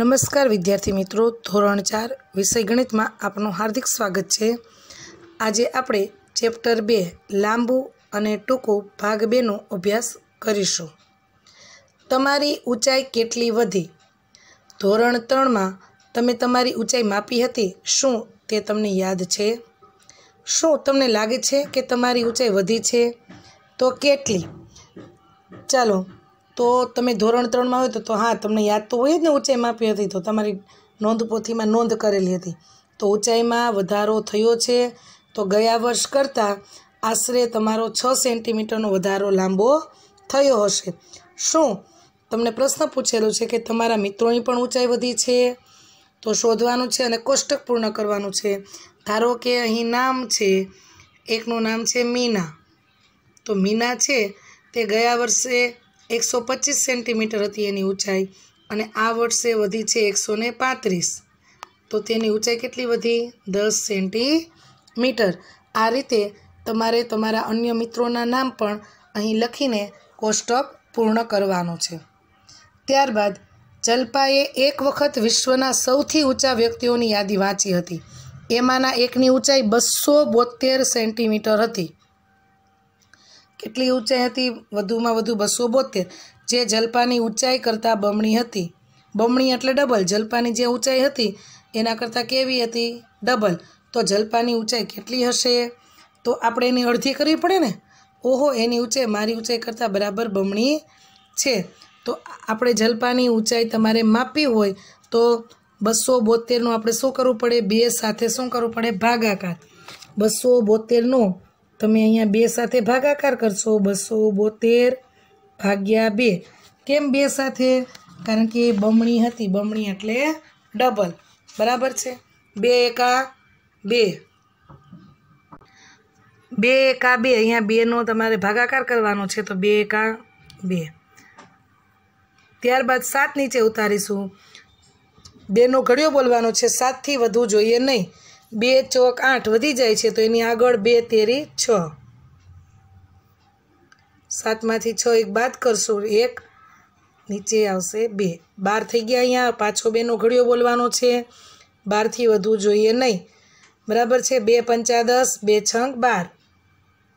નમસ્કાર વિદ્યાર્થી મિત્રો ધોરણ ચાર વિષય ગણિતમાં આપનું હાર્દિક સ્વાગત છે આજે આપણે ચેપ્ટર બે લાંબુ અને ટૂંકું ભાગ બેનો અભ્યાસ કરીશું તમારી ઊંચાઈ કેટલી વધી ધોરણ ત્રણમાં તમે તમારી ઊંચાઈ માપી હતી શું તે તમને યાદ છે શું તમને લાગે છે કે તમારી ઊંચાઈ વધી છે તો કેટલી ચાલો તો તમે ધોરણ ત્રણમાં હોય તો હા તમને યાદ તો હોય જ ને ઊંચાઈ માપી હતી તો તમારી નોંધપોથીમાં નોંધ કરેલી હતી તો ઊંચાઈમાં વધારો થયો છે તો ગયા વર્ષ કરતાં આશરે તમારો છ સેન્ટીમીટરનો વધારો લાંબો થયો હશે શું તમને પ્રશ્ન પૂછેલો છે કે તમારા મિત્રોની પણ ઊંચાઈ વધી છે તો શોધવાનું છે અને કોષ્ટક પૂર્ણ કરવાનું છે ધારો કે અહીં નામ છે એકનું નામ છે મીના તો મીના છે તે ગયા વર્ષે એકસો પચીસ સેન્ટીમીટર હતી એની ઊંચાઈ અને આ વર્ષે વધી છે એકસો પાંત્રીસ તો તેની ઊંચાઈ કેટલી વધી દસ સેન્ટીમીટર આ રીતે તમારે તમારા અન્ય મિત્રોના નામ પણ અહીં લખીને કોષ્ટક પૂર્ણ કરવાનો છે ત્યારબાદ જલ્પાએ એક વખત વિશ્વના સૌથી ઊંચા વ્યક્તિઓની યાદી વાંચી હતી એમાંના એકની ઊંચાઈ બસો બોતેર સેન્ટીમીટર હતી કેટલી ઊંચાઈ હતી વધુમાં વધુ બસો બોતેર જે જલપાની ઊંચાઈ કરતાં બમણી હતી બમણી એટલે ડબલ જલપાની જે ઊંચાઈ હતી એના કરતાં કેવી હતી ડબલ તો જલપાની ઊંચાઈ કેટલી હશે તો આપણે એની અડધી કરવી પડે ને ઓહો એની ઊંચાઈ મારી ઊંચાઈ કરતાં બરાબર બમણી છે તો આપણે જલપાની ઊંચાઈ તમારે માપી હોય તો બસો બોતેરનું આપણે શું કરવું પડે બે સાથે શું કરવું પડે ભાગાકાર બસો બોતેરનું તમે અહીંયા બે સાથે ભાગાકાર કરશો બસો બોતેર ભાગ્યા બે કેમ બે સાથે કારણ કે બમણી હતી બમણી એટલે ડબલ બરાબર છે બે એકા બે બે એકા બે અહીંયા બેનો તમારે ભાગાકાર કરવાનો છે તો બે એકા બે ત્યારબાદ સાત નીચે ઉતારીશું બેનો ઘડિયો બોલવાનો છે સાતથી વધુ જોઈએ નહીં બે ચોક આઠ વધી જાય છે તો એની આગળ બે તેરી છ સાતમાંથી છ એક બાદ કરશું એક નીચે આવશે બે બાર થઈ ગયા અહીંયા પાછો બેનો ઘડિયો બોલવાનો છે બારથી વધુ જોઈએ નહીં બરાબર છે બે પંચા દસ બે છંક બાર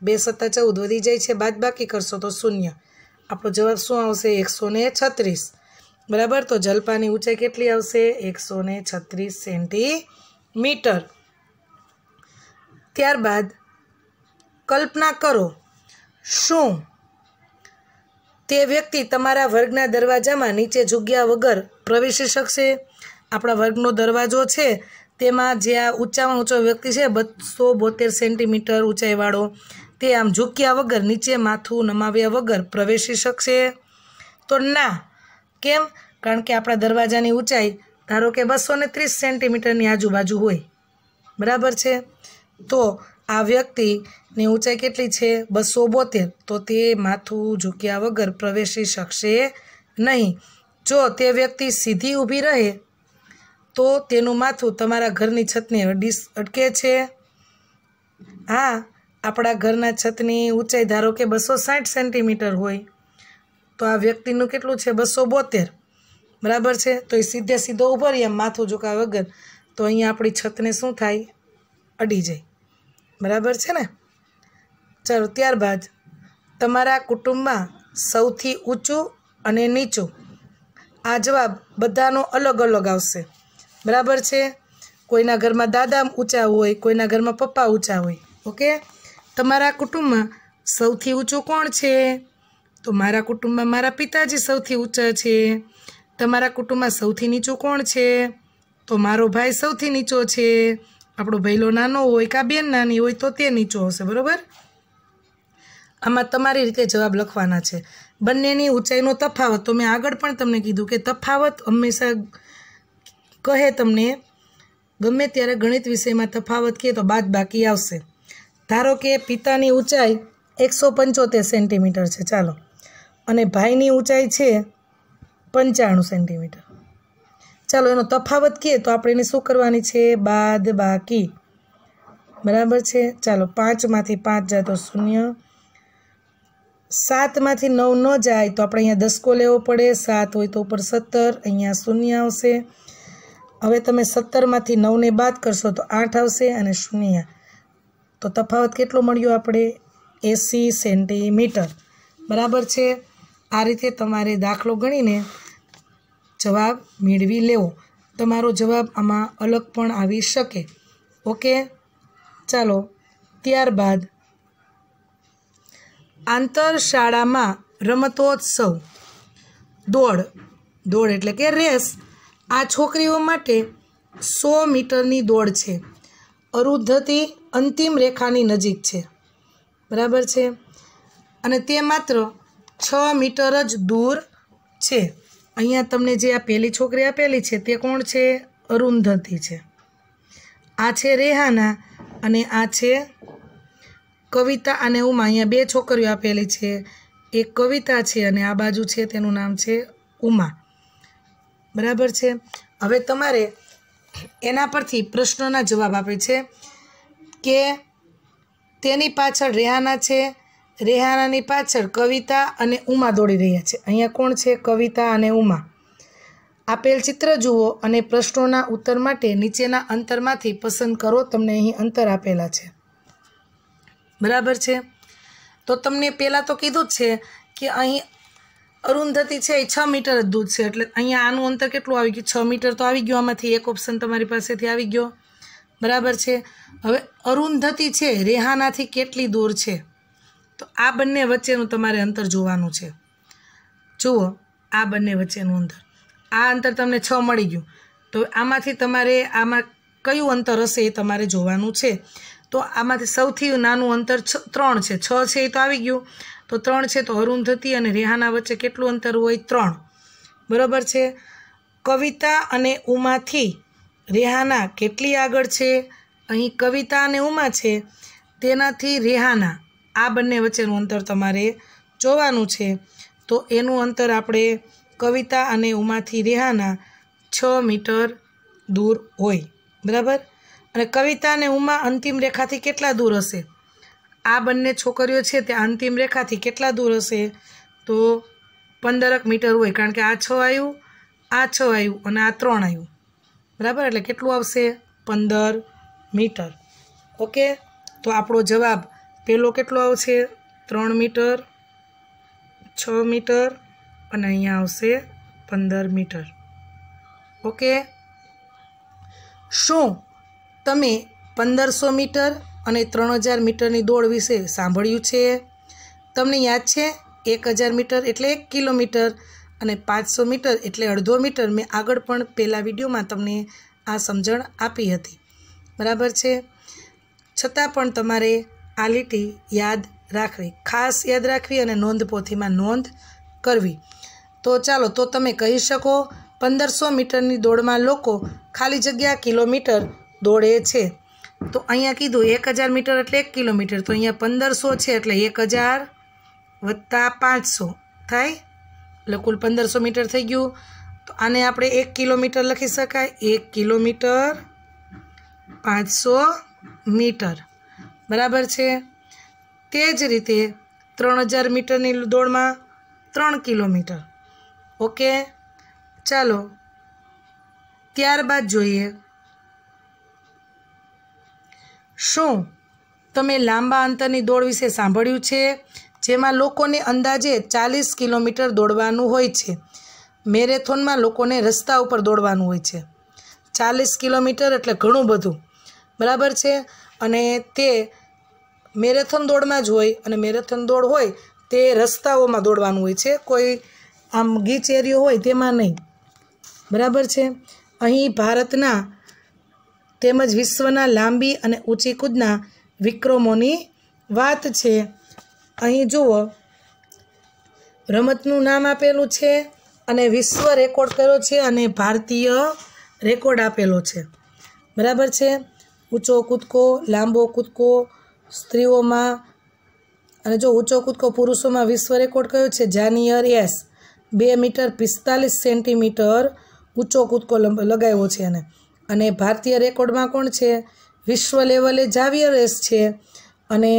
બે સત્તા ચૌદ વધી જાય છે બાદ બાકી કરશો તો શૂન્ય આપણો જવાબ શું આવશે એકસો છત્રીસ બરાબર તો જલપાની ઊંચાઈ કેટલી આવશે એકસો ને છત્રીસ સેન્ટીમીટર ત્યારબાદ કલ્પના કરો શું તે વ્યક્તિ તમારા વર્ગના દરવાજામાં નીચે જગ્યા વગર પ્રવેશી શકશે આપણા વર્ગનો દરવાજો છે તેમાં જે આ ઊંચામાં ઊંચો વ્યક્તિ છે બસો બોતેર સેન્ટીમીટર ઊંચાઈવાળો તે આમ ઝૂક્યા વગર નીચે માથું નમાવ્યા વગર પ્રવેશી શકશે તો ના કેમ કારણ કે આપણા દરવાજાની ઊંચાઈ ધારો કે બસો ને ત્રીસ સેન્ટીમીટરની આજુબાજુ હોય બરાબર છે તો આ વ્યક્તિની ઊંચાઈ કેટલી છે બસો બોતેર તો તે માથું ઝૂક્યા વગર પ્રવેશી શકશે નહીં જો તે વ્યક્તિ સીધી ઊભી રહે તો તેનું માથું તમારા ઘરની છતને અડી અટકે છે હા આપણા ઘરના છતની ઊંચાઈ ધારો કે બસો સાઠ સેન્ટીમીટર હોય તો આ વ્યક્તિનું કેટલું છે બસો બોતેર બરાબર છે તો એ સીધે સીધો ઉભો રહીએ માથું ઝુકાવ વગર તો અહીંયા આપણી છતને શું થાય અડી જાય બરાબર છે ને ચાલો ત્યારબાદ તમારા કુટુંબમાં સૌથી ઊંચું અને નીચું આ જવાબ બધાનો અલગ અલગ આવશે બરાબર છે કોઈના ઘરમાં દાદા ઊંચા હોય કોઈના ઘરમાં પપ્પા ઊંચા હોય ઓકે તમારા કુટુંબમાં સૌથી ઊંચું કોણ છે તો મારા કુટુંબમાં મારા પિતાજી સૌથી ઊંચા છે તમારા કુટુંબમાં સૌથી નીચું કોણ છે તો મારો ભાઈ સૌથી નીચો છે આપણો ભૈલો નાનો હોય કાં બેન નાની હોય તો તે નીચો હશે બરાબર આમાં તમારી રીતે જવાબ લખવાના છે બંનેની ઊંચાઈનો તફાવત તો મેં આગળ પણ તમને કીધું કે તફાવત હંમેશા કહે તમને ગમે ત્યારે ગણિત વિષયમાં તફાવત કહે તો બાદ બાકી આવશે ધારો કે પિતાની ઊંચાઈ એકસો પંચોતેર સેન્ટીમીટર છે ચાલો અને ભાઈની ઊંચાઈ છે પંચાણું સેન્ટીમીટર ચાલો એનો તફાવત કહીએ તો આપણે એને શું કરવાની છે બાદ બાકી બરાબર છે ચાલો પાંચમાંથી પાંચ જાય તો શૂન્ય સાતમાંથી નવ ન જાય તો આપણે અહીંયા દસકો લેવો પડે સાત હોય તો ઉપર સત્તર અહીંયા શૂન્ય આવશે હવે તમે સત્તરમાંથી નવને બાદ કરશો તો આઠ આવશે અને શૂન્ય તો તફાવત કેટલો મળ્યો આપણે એસી સેન્ટીમીટર બરાબર છે આ રીતે તમારે દાખલો ગણીને જવાબ મેળવી લેવો તમારો જવાબ આમાં અલગ પણ આવી શકે ઓકે ચાલો ત્યારબાદ આંતર શાળામાં રમતોત્સવ દોડ દોડ એટલે કે રેસ આ છોકરીઓ માટે સો મીટરની દોડ છે અરુદ્ધતિ અંતિમ રેખાની નજીક છે બરાબર છે અને તે માત્ર છ મીટર જ દૂર છે અહીંયા તમને જે આ પહેલી છોકરી આપેલી છે તે કોણ છે અરુંધતી છે આ છે રેહાના અને આ છે કવિતા અને ઉમા અહીંયા બે છોકરીઓ આપેલી છે એક કવિતા છે અને આ બાજુ છે તેનું નામ છે ઉમા બરાબર છે હવે તમારે એના પરથી પ્રશ્નના જવાબ આપે છે કે તેની પાછળ રેહાના છે રેહાનાની પાછળ કવિતા અને ઉમા દોડી રહ્યા છે અહીંયા કોણ છે કવિતા અને ઉમા આપેલ ચિત્ર જુઓ અને પ્રશ્નોના ઉત્તર માટે નીચેના અંતરમાંથી પસંદ કરો તમને અહીં અંતર આપેલા છે બરાબર છે તો તમને પહેલાં તો કીધું જ છે કે અહીં અરુંધતી છે એ છ મીટર જ દૂધ છે એટલે અહીંયા આનું અંતર કેટલું આવી ગયું છ મીટર તો આવી ગયું આમાંથી એક ઓપ્શન તમારી પાસેથી આવી ગયો બરાબર છે હવે અરુંધતી છે રેહાનાથી કેટલી દૂર છે તો આ બંને વચ્ચેનું તમારે અંતર જોવાનું છે જુઓ આ બંને વચ્ચેનું અંતર આ અંતર તમને છ મળી ગયું તો આમાંથી તમારે આમાં કયું અંતર હશે એ તમારે જોવાનું છે તો આમાંથી સૌથી નાનું અંતર છ ત્રણ છે છ છે એ તો આવી ગયું તો ત્રણ છે તો અરુંધતી અને રેહાના વચ્ચે કેટલું અંતર હોય ત્રણ બરાબર છે કવિતા અને ઉમાથી રેહાના કેટલી આગળ છે અહીં કવિતા અને ઉમા છે તેનાથી રેહાના આ બંને વચ્ચેનું અંતર તમારે જોવાનું છે તો એનું અંતર આપણે કવિતા અને ઉમાથી રેહાના છ મીટર દૂર હોય બરાબર અને કવિતા અને ઉમા અંતિમ રેખાથી કેટલા દૂર હશે આ બંને છોકરીઓ છે તે અંતિમ રેખાથી કેટલા દૂર હશે તો પંદરક મીટર હોય કારણ કે આ છ આવ્યું આ છ આવ્યું અને આ ત્રણ આવ્યું બરાબર એટલે કેટલું આવશે પંદર મીટર ઓકે તો આપણો જવાબ પેલો કેટલો આવશે ત્રણ મીટર છ મીટર અને અહીંયા આવશે પંદર મીટર ઓકે શું તમે પંદરસો મીટર અને ત્રણ હજાર મીટરની દોડ વિશે સાંભળ્યું છે તમને યાદ છે એક હજાર મીટર એટલે એક કિલોમીટર અને પાંચસો મીટર એટલે અડધો મીટર મેં આગળ પણ પહેલાં વિડીયોમાં તમને આ સમજણ આપી હતી બરાબર છે છતાં પણ તમારે આ લીટી યાદ રાખવી ખાસ યાદ રાખવી અને નોંધપોથીમાં નોંધ કરવી તો ચાલો તો તમે કહી શકો પંદરસો મીટરની દોડમાં લોકો ખાલી જગ્યા કિલોમીટર દોડે છે તો અહીંયા કીધું એક હજાર મીટર એટલે એક કિલોમીટર તો અહીંયા પંદરસો છે એટલે એક હજાર વત્તા પાંચસો થાય એટલે કુલ પંદરસો મીટર થઈ ગયું તો આને આપણે એક કિલોમીટર લખી શકાય એક કિલોમીટર પાંચસો મીટર બરાબર છે તે જ રીતે ત્રણ હજાર મીટરની દોડમાં ત્રણ કિલોમીટર ઓકે ચાલો ત્યારબાદ જોઈએ શું તમે લાંબા અંતરની દોડ વિશે સાંભળ્યું છે જેમાં લોકોને અંદાજે ચાલીસ કિલોમીટર દોડવાનું હોય છે મેરેથોનમાં લોકોને રસ્તા ઉપર દોડવાનું હોય છે ચાલીસ કિલોમીટર એટલે ઘણું બધું બરાબર છે અને તે મેરેથોન દોડમાં જ હોય અને મેરેથોન દોડ હોય તે રસ્તાઓમાં દોડવાનું હોય છે કોઈ આમ ગીચ એરિયો હોય તેમાં નહીં બરાબર છે અહીં ભારતના તેમજ વિશ્વના લાંબી અને ઊંચી કૂદના વિક્રમોની વાત છે અહીં જુઓ રમતનું નામ આપેલું છે અને વિશ્વ રેકોર્ડ કર્યો છે અને ભારતીય રેકોર્ડ આપેલો છે બરાબર છે ઊંચો કૂદકો લાંબો કૂદકો સ્ત્રીઓમાં અને જો ઊંચો કૂદકો પુરુષોમાં વિશ્વ રેકોર્ડ કયો છે જાનિયર એસ બે મીટર પિસ્તાલીસ સેન્ટીમીટર ઊંચો કૂદકો લગાવ્યો છે એને અને ભારતીય રેકોર્ડમાં કોણ છે વિશ્વ લેવલે જાવિયર એસ છે અને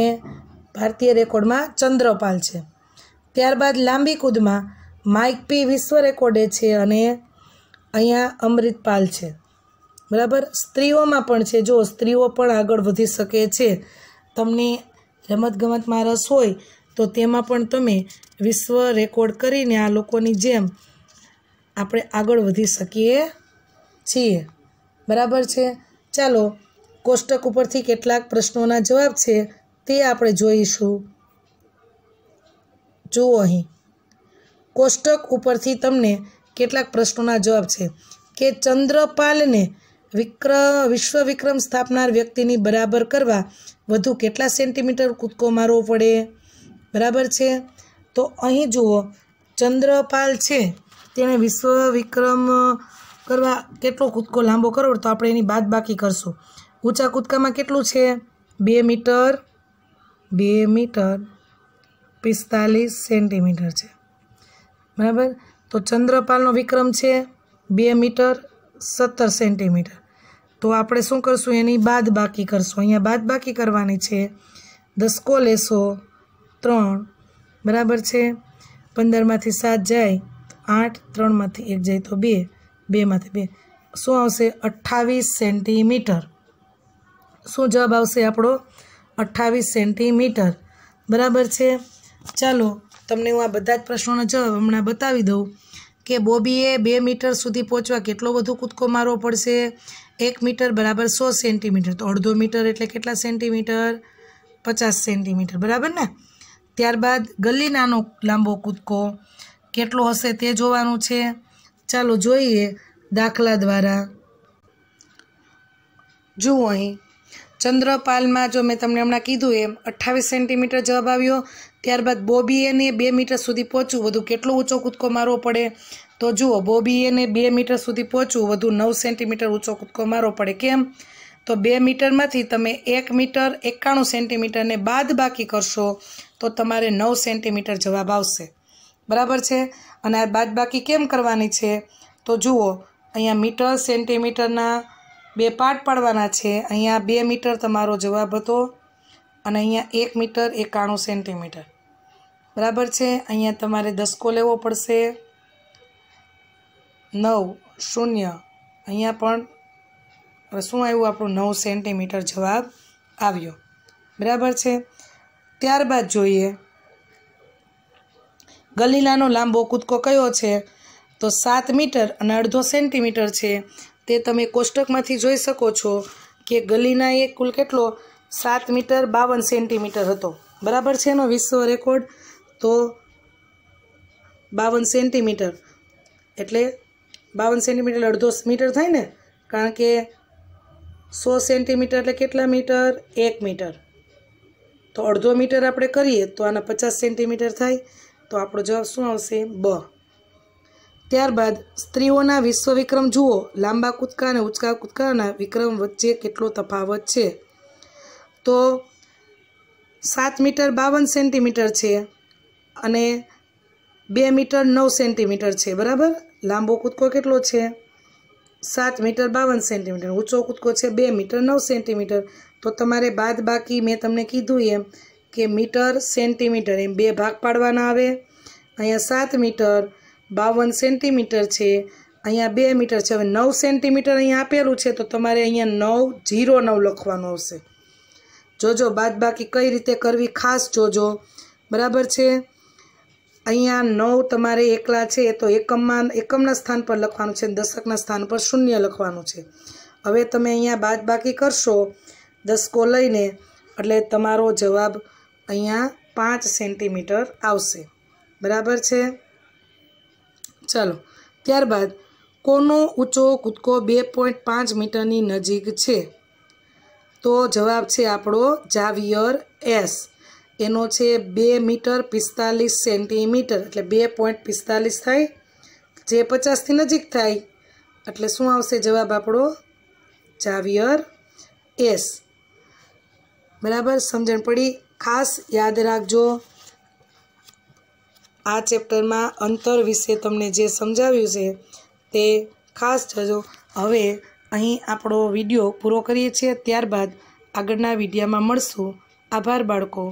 ભારતીય રેકોર્ડમાં ચંદ્રપાલ છે ત્યારબાદ લાંબી કૂદમાં માઇક પી વિશ્વ રેકોર્ડે છે અને અહીંયા અમૃતપાલ છે બરાબર સ્ત્રીઓમાં પણ છે જો સ્ત્રીઓ પણ આગળ વધી શકે છે તમને રમતગમતમાં રસ હોય તો તેમાં પણ તમે વિશ્વ રેકોર્ડ કરીને આ લોકોની જેમ આપણે આગળ વધી શકીએ છીએ બરાબર છે ચાલો કોષ્ટક ઉપરથી કેટલાક પ્રશ્નોના જવાબ છે તે આપણે જોઈશું જુઓ અહીં કોષ્ટક ઉપરથી તમને કેટલાક પ્રશ્નોના જવાબ છે કે ચંદ્રપાલને વિક્ર વિશ્વ વિક્રમ સ્થાપનાર વ્યક્તિની બરાબર કરવા વધુ કેટલા સેન્ટીમીટર કૂદકો મારવો પડે બરાબર છે તો અહીં જુઓ ચંદ્રપાલ છે તેણે વિશ્વ વિક્રમ કરવા કેટલો કૂદકો લાંબો કરવો તો આપણે એની બાદ બાકી કરશું ઊંચા કૂદકામાં કેટલું છે બે મીટર બે મીટર પિસ્તાલીસ સેન્ટીમીટર છે બરાબર તો ચંદ્રપાલનો વિક્રમ છે બે મીટર સત્તર સેન્ટીમીટર તો આપણે શું કરશું એની બાદ બાકી કરશું અહીંયા બાદ બાકી કરવાની છે દસકો લેશો ત્રણ બરાબર છે પંદરમાંથી સાત જાય આઠ ત્રણમાંથી એક જાય તો બે બેમાંથી બે શું આવશે અઠ્ઠાવીસ સેન્ટીમીટર શું જવાબ આવશે આપણો અઠ્ઠાવીસ સેન્ટીમીટર બરાબર છે ચાલો તમને હું આ બધા જ પ્રશ્નોનો જવાબ હમણાં બતાવી દઉં કે બોબીએ બે મીટર સુધી પહોંચવા કેટલો બધો કૂદકો મારવો પડશે એક મીટર બરાબર સો સેન્ટીમીટર તો અડધો મીટર એટલે કેટલા સેન્ટીમીટર પચાસ સેન્ટીમીટર બરાબર ને ત્યારબાદ ગલીનાનો લાંબો કૂદકો કેટલો હશે તે જોવાનું છે ચાલો જોઈએ દાખલા દ્વારા જુઓ અહીં ચંદ્રપાલમાં જો મેં તમને હમણાં કીધું એમ અઠ્ઠાવીસ સેન્ટીમીટર જવાબ આવ્યો ત્યારબાદ બોબીએને બે મીટર સુધી પહોંચવું બધું કેટલો ઊંચો કૂદકો મારવો પડે તો જુઓ બોબીએને બે મીટર સુધી પહોંચવું વધુ નવ સેન્ટીમીટર ઊંચો કૂદકો મારવો પડે કેમ તો બે મીટરમાંથી તમે એક મીટર એકાણું સેન્ટીમીટરને બાદ બાકી કરશો તો તમારે નવ સેન્ટીમીટર જવાબ આવશે બરાબર છે અને આ બાદ બાકી કેમ કરવાની છે તો જુઓ અહીંયા મીટર સેન્ટીમીટરના બે પાર્ટ પાડવાના છે અહીંયા બે મીટર તમારો જવાબ હતો અને અહીંયા એક મીટર એકાણું સેન્ટીમીટર બરાબર છે અહીંયા તમારે દસકો લેવો પડશે નવ શૂન્ય અહીંયા પણ શું આવ્યું આપણું નવ સેન્ટીમીટર જવાબ આવ્યો બરાબર છે ત્યારબાદ જોઈએ ગલીલાનો લાંબો કૂદકો કયો છે તો સાત મીટર અને અડધો સેન્ટીમીટર છે તે તમે કોષ્ટકમાંથી જોઈ શકો છો કે ગલીના ગલીનાએ કુલ કેટલો સાત મીટર બાવન સેન્ટીમીટર હતો બરાબર છે એનો વિશ્વ રેકોર્ડ તો બાવન સેન્ટીમીટર એટલે બાવન સેન્ટીમીટર અડધો મીટર થાય ને કારણ કે સો સેન્ટીમીટર એટલે કેટલા મીટર એક મીટર તો અડધો મીટર આપણે કરીએ તો આના પચાસ સેન્ટીમીટર થાય તો આપણો જવાબ શું આવશે બ ત્યારબાદ સ્ત્રીઓના વિશ્વ વિક્રમ જુઓ લાંબા કૂદકા અને ઊંચકા કૂદકાના વિક્રમ વચ્ચે કેટલો તફાવત છે તો સાત મીટર બાવન સેન્ટીમીટર છે અને બે મીટર નવ સેન્ટીમીટર છે બરાબર લાંબો કૂદકો કેટલો છે સાત મીટર બાવન સેન્ટીમીટર ઊંચો કૂદકો છે બે મીટર નવ સેન્ટીમીટર તો તમારે બાદ બાકી મેં તમને કીધું એમ કે મીટર સેન્ટીમીટર એમ બે ભાગ પાડવાના આવે અહીંયા સાત મીટર બાવન સેન્ટીમીટર છે અહીંયા બે મીટર છે હવે નવ સેન્ટીમીટર અહીંયા આપેલું છે તો તમારે અહીંયા નવ જીરો નવ લખવાનું આવશે જોજો બાદ બાકી કઈ રીતે કરવી ખાસ જોજો બરાબર છે અહીંયા નવ તમારે એકલા છે તો એકમમાં એકમના સ્થાન પર લખવાનું છે દશકના સ્થાન પર શૂન્ય લખવાનું છે હવે તમે અહીંયા બાદ બાકી કરશો દસકો લઈને એટલે તમારો જવાબ અહીંયા પાંચ સેન્ટીમીટર આવશે બરાબર છે ચાલો ત્યારબાદ કોનો ઊંચો કૂદકો બે પોઈન્ટ પાંચ મીટરની નજીક છે તો જવાબ છે આપણો જાવિયર એસ એનો છે બે મીટર પિસ્તાલીસ સેન્ટીમીટર એટલે બે પોઈન્ટ પિસ્તાલીસ થાય જે પચાસથી નજીક થાય એટલે શું આવશે જવાબ આપણો જાવિયર એસ બરાબર સમજણ પડી ખાસ યાદ રાખજો આ ચેપ્ટરમાં અંતર વિશે તમને જે સમજાવ્યું છે તે ખાસ જજો હવે અહીં આપણો વિડીયો પૂરો કરીએ છીએ ત્યારબાદ આગળના વિડીયામાં મળશું આભાર બાળકો